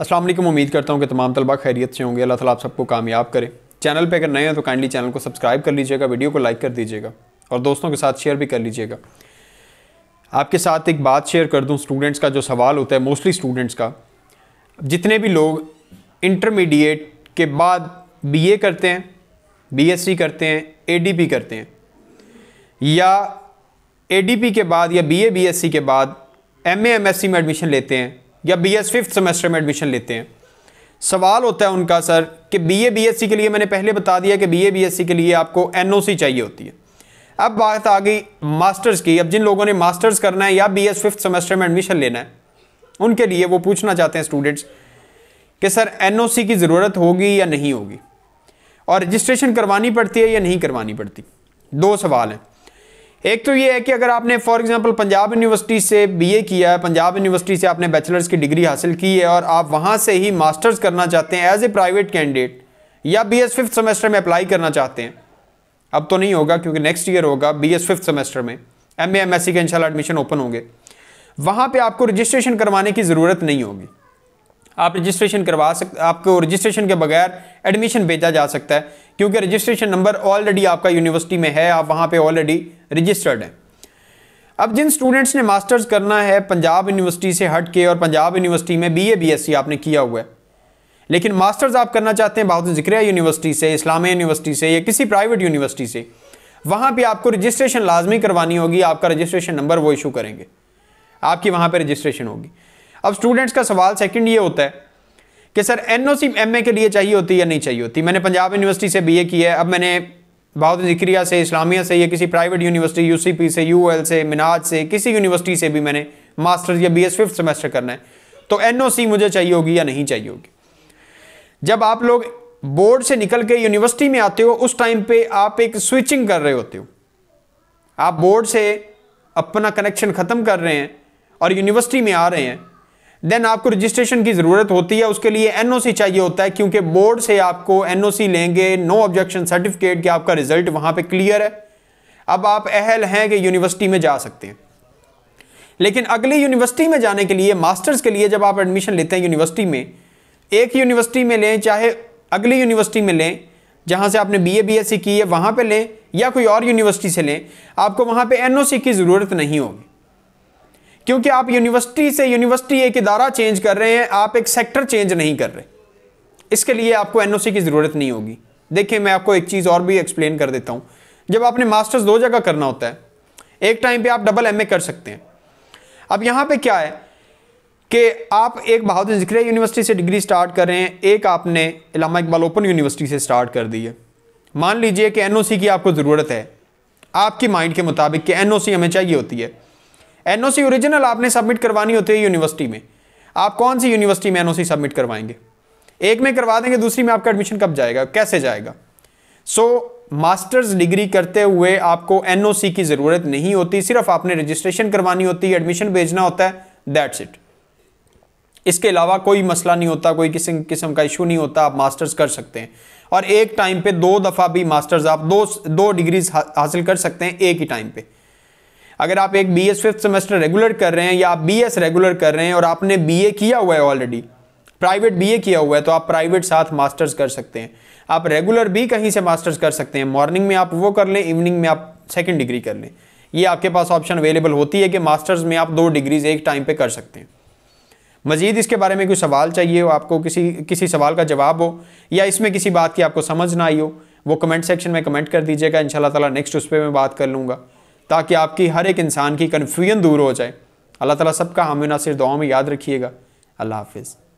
असलम उम्मीद करता हूँ कि तमाम तलबा खैरियत से होंगे अल्लाह ताला आप सबको कामयाब करे चैनल पे अगर नए हैं तो काइंडली चैनल को सब्सक्राइब कर लीजिएगा वीडियो को लाइक कर दीजिएगा और दोस्तों के साथ शेयर भी कर लीजिएगा आपके साथ एक बात शेयर कर दूँ स्टूडेंट्स का जो सवाल होता है मोस्टली स्टूडेंट्स का जितने भी लोग इंटरमीडिएट के बाद ए करते हैं सी करते हैं पी करते हैं या पी के बाद या एस सी के बाद एस सी में एडमिशन लेते हैं या बी एस फिफ्थ सेमेस्टर में एडमिशन लेते हैं सवाल होता है उनका सर कि B A B S C के लिए मैंने पहले बता दिया कि B A B S C के लिए आपको एन ओ सी चाहिए होती है अब बात आ गई मास्टर्स की अब जिन लोगों ने मास्टर्स करना है या बी एस फिफ्थ सेमेस्टर में एडमिशन लेना है उनके लिए वो पूछना चाहते हैं स्टूडेंट्स कि सर एन ओ सी की ज़रूरत होगी या नहीं होगी और रजिस्ट्रेशन करवानी पड़ती है या नहीं करवानी पड़ती दो सवाल हैं एक तो ये है कि अगर आपने फॉर एग्जांपल पंजाब यूनिवर्सिटी से बीए किया है पंजाब यूनिवर्सिटी से आपने बैचलर्स की डिग्री हासिल की है और आप वहाँ से ही मास्टर्स करना चाहते हैं एज ए प्राइवेट कैंडिडेट या बी एस फिफ्थ सेमेस्टर में अप्लाई करना चाहते हैं अब तो नहीं होगा क्योंकि नेक्स्ट ईयर होगा बी एस फिफ्थ सेमेस्टर में M A M S C के इंशाल्लाह एडमिशन ओपन होंगे वहाँ पर आपको रजिस्ट्रेशन करवाने की ज़रूरत नहीं होगी आप रजिस्ट्रेशन करवा सक आपको रजिस्ट्रेशन के बगैर एडमिशन भेजा जा सकता है क्योंकि रजिस्ट्रेशन नंबर ऑलरेडी आपका यूनिवर्सिटी में है आप वहाँ पर ऑलरेडी रजिस्टर्ड हैं अब जिन स्टूडेंट्स ने मास्टर्स करना है पंजाब यूनिवर्सिटी से हट के और पंजाब यूनिवर्सिटी में B A B S C आपने किया हुआ है लेकिन मास्टर्स आप करना चाहते हैं बहुत जिक्रिया यूनिवर्सिटी से इस्लामिया यूनिवर्सिटी से या किसी प्राइवेट यूनिवर्सिटी से वहाँ पे आपको रजिस्ट्रेशन लाजमी करवानी होगी आपका रजिस्ट्रेशन नंबर वो इशू करेंगे आपकी वहाँ पे रजिस्ट्रेशन होगी अब स्टूडेंट्स का सवाल सेकंड ये होता है कि सर एनओसी एमए के लिए चाहिए होती या नहीं चाहिए होती मैंने पंजाब यूनिवर्सिटी से बीए की है अब मैंने बहुत जिक्रिया से इस्लामिया से या किसी प्राइवेट यूनिवर्सिटी यूसीपी से यूएल से मिनाज से किसी यूनिवर्सिटी से भी मैंने मास्टर्स या एस फिफ्थ सेमेस्टर करना है तो सी मुझे चाहिए होगी या नहीं चाहिए होगी जब आप लोग बोर्ड से निकल के यूनिवर्सिटी में आते हो उस टाइम पर आप एक स्विचिंग कर रहे होते हो आप बोर्ड से अपना कनेक्शन ख़त्म कर रहे हैं और यूनिवर्सिटी में आ रहे हैं देन आपको रजिस्ट्रेशन की ज़रूरत होती है उसके लिए एनओसी चाहिए होता है क्योंकि बोर्ड से आपको एनओसी लेंगे नो ऑब्जेक्शन सर्टिफिकेट कि आपका रिजल्ट वहाँ पे क्लियर है अब आप अहल हैं कि यूनिवर्सिटी में जा सकते हैं लेकिन अगली यूनिवर्सिटी में जाने के लिए मास्टर्स के लिए जब आप एडमिशन लेते हैं यूनिवर्सिटी में एक यूनिवर्सिटी में लें चाहे अगली यूनिवर्सिटी में लें जहाँ से आपने B A B S C की है वहाँ पर लें या कोई और यूनिवर्सिटी से लें आपको वहाँ पर एन ओ सी की ज़रूरत नहीं होगी क्योंकि आप यूनिवर्सिटी से यूनिवर्सिटी एक इदारा चेंज कर रहे हैं आप एक सेक्टर चेंज नहीं कर रहे इसके लिए आपको एनओसी की ज़रूरत नहीं होगी देखिए मैं आपको एक चीज़ और भी एक्सप्लेन कर देता हूं जब आपने मास्टर्स दो जगह करना होता है एक टाइम पे आप डबल एमए कर सकते हैं अब यहाँ पे क्या है कि आप एक बहादुर जिक्र यूनिवर्सिटी से डिग्री स्टार्ट कर रहे हैं एक आपने इलामा इकबाल ओपन यूनिवर्सिटी से स्टार्ट कर दी है मान लीजिए कि एनओसी की आपको ज़रूरत है आपकी माइंड के मुताबिक कि एनओसी हमें चाहिए होती है एनओसी ओरिजिनल आपने सबमिट करवानी होती है यूनिवर्सिटी में आप कौन सी यूनिवर्सिटी में एनओसी सबमिट करवाएंगे एक में करवा देंगे दूसरी में आपका एडमिशन कब जाएगा कैसे जाएगा सो मास्टर्स डिग्री करते हुए आपको एनओसी की ज़रूरत नहीं होती सिर्फ आपने रजिस्ट्रेशन करवानी होती है एडमिशन भेजना होता है दैट्स इट इसके अलावा कोई मसला नहीं होता कोई किसी किस्म का इशू नहीं होता आप मास्टर्स कर सकते हैं और एक टाइम पे दो दफ़ा भी मास्टर्स आप दो दो डिग्रीज हासिल कर सकते हैं एक ही टाइम पे अगर आप एक B S fifth semester regular कर रहे हैं या आप बी एस रेगुलर कर रहे हैं और आपने बी ए किया हुआ है ऑलरेडी प्राइवेट बी ए किया हुआ है तो आप प्राइवेट साथ मास्टर्स कर सकते हैं आप रेगुलर भी कहीं से मास्टर्स कर सकते हैं मॉर्निंग में आप वो कर लें इवनिंग में आप सेकेंड डिग्री कर लें ये आपके पास ऑप्शन अवेलेबल होती है कि मास्टर्स में आप दो डिग्रीज एक टाइम पे कर सकते हैं मजीद इसके बारे में कोई सवाल चाहिए हो आपको किसी किसी सवाल का जवाब हो या इसमें किसी बात की आपको समझ ना आई हो वो कमेंट सेक्शन में कमेंट कर दीजिएगा इन ताला नेक्स्ट उस पर मैं बात कर लूँगा ताकि आपकी हर एक इंसान की कन्फ्यूजन दूर हो जाए अल्लाह ताला सबका हामिना सिर दुआ में याद रखिएगा अल्लाह हाफिज़